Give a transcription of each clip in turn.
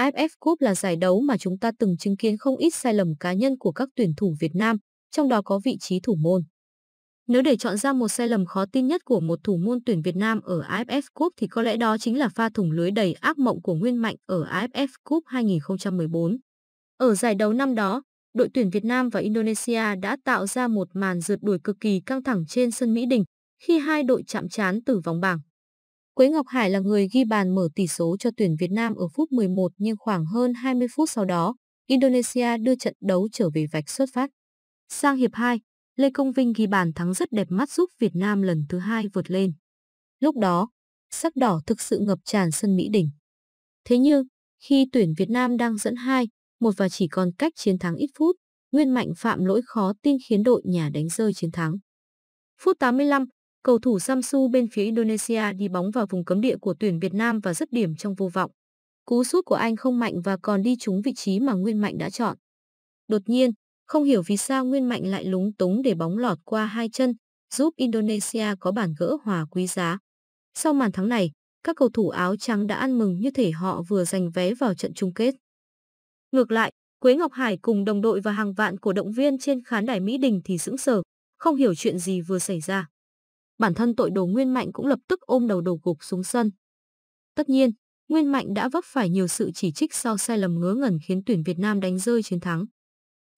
AFF Cup là giải đấu mà chúng ta từng chứng kiến không ít sai lầm cá nhân của các tuyển thủ Việt Nam, trong đó có vị trí thủ môn. Nếu để chọn ra một sai lầm khó tin nhất của một thủ môn tuyển Việt Nam ở AFF Cup thì có lẽ đó chính là pha thủng lưới đầy ác mộng của Nguyên Mạnh ở AFF Cup 2014. Ở giải đấu năm đó, đội tuyển Việt Nam và Indonesia đã tạo ra một màn rượt đuổi cực kỳ căng thẳng trên sân Mỹ Đình khi hai đội chạm trán từ vòng bảng. Quế Ngọc Hải là người ghi bàn mở tỷ số cho tuyển Việt Nam ở phút 11 nhưng khoảng hơn 20 phút sau đó, Indonesia đưa trận đấu trở về vạch xuất phát. Sang hiệp 2, Lê Công Vinh ghi bàn thắng rất đẹp mắt giúp Việt Nam lần thứ hai vượt lên. Lúc đó, sắc đỏ thực sự ngập tràn sân Mỹ Đình. Thế nhưng, khi tuyển Việt Nam đang dẫn 2, một và chỉ còn cách chiến thắng ít phút, Nguyên Mạnh phạm lỗi khó tin khiến đội nhà đánh rơi chiến thắng. Phút 85, Cầu thủ Samsu bên phía Indonesia đi bóng vào vùng cấm địa của tuyển Việt Nam và dứt điểm trong vô vọng. Cú sút của anh không mạnh và còn đi trúng vị trí mà Nguyên Mạnh đã chọn. Đột nhiên, không hiểu vì sao Nguyên Mạnh lại lúng túng để bóng lọt qua hai chân, giúp Indonesia có bàn gỡ hòa quý giá. Sau màn thắng này, các cầu thủ áo trắng đã ăn mừng như thể họ vừa giành vé vào trận chung kết. Ngược lại, Quế Ngọc Hải cùng đồng đội và hàng vạn cổ động viên trên khán đài Mỹ Đình thì sững sờ, không hiểu chuyện gì vừa xảy ra bản thân tội đồ Nguyên Mạnh cũng lập tức ôm đầu đổ gục xuống sân. Tất nhiên, Nguyên Mạnh đã vấp phải nhiều sự chỉ trích sau sai lầm ngớ ngẩn khiến tuyển Việt Nam đánh rơi chiến thắng.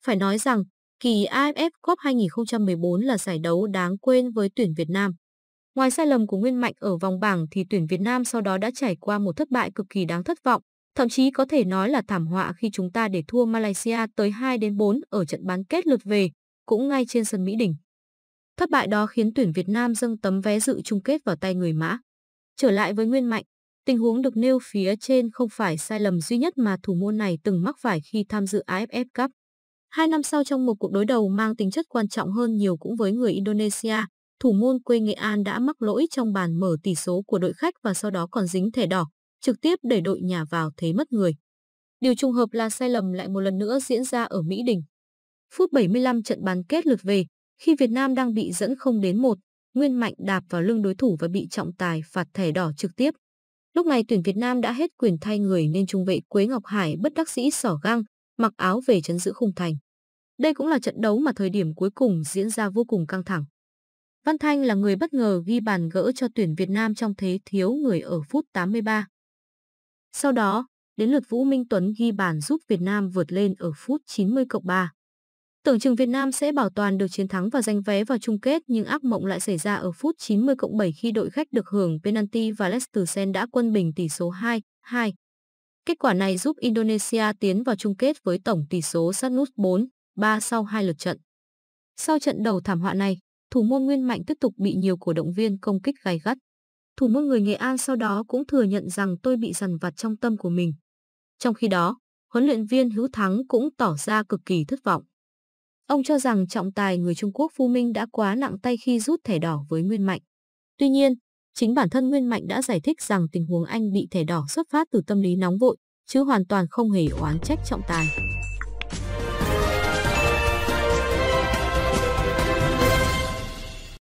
Phải nói rằng, kỳ AFF Cup 2014 là giải đấu đáng quên với tuyển Việt Nam. Ngoài sai lầm của Nguyên Mạnh ở vòng bảng thì tuyển Việt Nam sau đó đã trải qua một thất bại cực kỳ đáng thất vọng, thậm chí có thể nói là thảm họa khi chúng ta để thua Malaysia tới 2 đến 4 ở trận bán kết lượt về, cũng ngay trên sân Mỹ Đình. Thất bại đó khiến tuyển Việt Nam dâng tấm vé dự chung kết vào tay người Mã. Trở lại với Nguyên Mạnh, tình huống được nêu phía trên không phải sai lầm duy nhất mà thủ môn này từng mắc phải khi tham dự AFF Cup. Hai năm sau trong một cuộc đối đầu mang tính chất quan trọng hơn nhiều cũng với người Indonesia, thủ môn quê Nghệ An đã mắc lỗi trong bàn mở tỷ số của đội khách và sau đó còn dính thẻ đỏ, trực tiếp đẩy đội nhà vào thế mất người. Điều trùng hợp là sai lầm lại một lần nữa diễn ra ở Mỹ Đình. Phút 75 trận bán kết lượt về, khi Việt Nam đang bị dẫn không đến một, Nguyên Mạnh đạp vào lưng đối thủ và bị trọng tài phạt thẻ đỏ trực tiếp. Lúc này tuyển Việt Nam đã hết quyền thay người nên trung vệ Quế Ngọc Hải bất đắc dĩ sỏ găng, mặc áo về chấn giữ khung thành. Đây cũng là trận đấu mà thời điểm cuối cùng diễn ra vô cùng căng thẳng. Văn Thanh là người bất ngờ ghi bàn gỡ cho tuyển Việt Nam trong thế thiếu người ở phút 83. Sau đó, đến lượt Vũ Minh Tuấn ghi bàn giúp Việt Nam vượt lên ở phút 90 cộng 3. Tưởng chừng Việt Nam sẽ bảo toàn được chiến thắng và giành vé vào chung kết nhưng ác mộng lại xảy ra ở phút 90 cộng 7 khi đội khách được hưởng penalty và Lester Sen đã quân bình tỷ số 2-2. Kết quả này giúp Indonesia tiến vào chung kết với tổng tỷ số sát nút 4-3 sau hai lượt trận. Sau trận đầu thảm họa này, thủ môn Nguyên Mạnh tiếp tục bị nhiều cổ động viên công kích gay gắt. Thủ môn người Nghệ An sau đó cũng thừa nhận rằng tôi bị dằn vặt trong tâm của mình. Trong khi đó, huấn luyện viên Hữu Thắng cũng tỏ ra cực kỳ thất vọng. Ông cho rằng trọng tài người Trung Quốc Phu Minh đã quá nặng tay khi rút thẻ đỏ với Nguyên Mạnh. Tuy nhiên, chính bản thân Nguyên Mạnh đã giải thích rằng tình huống anh bị thẻ đỏ xuất phát từ tâm lý nóng vội, chứ hoàn toàn không hề oán trách trọng tài.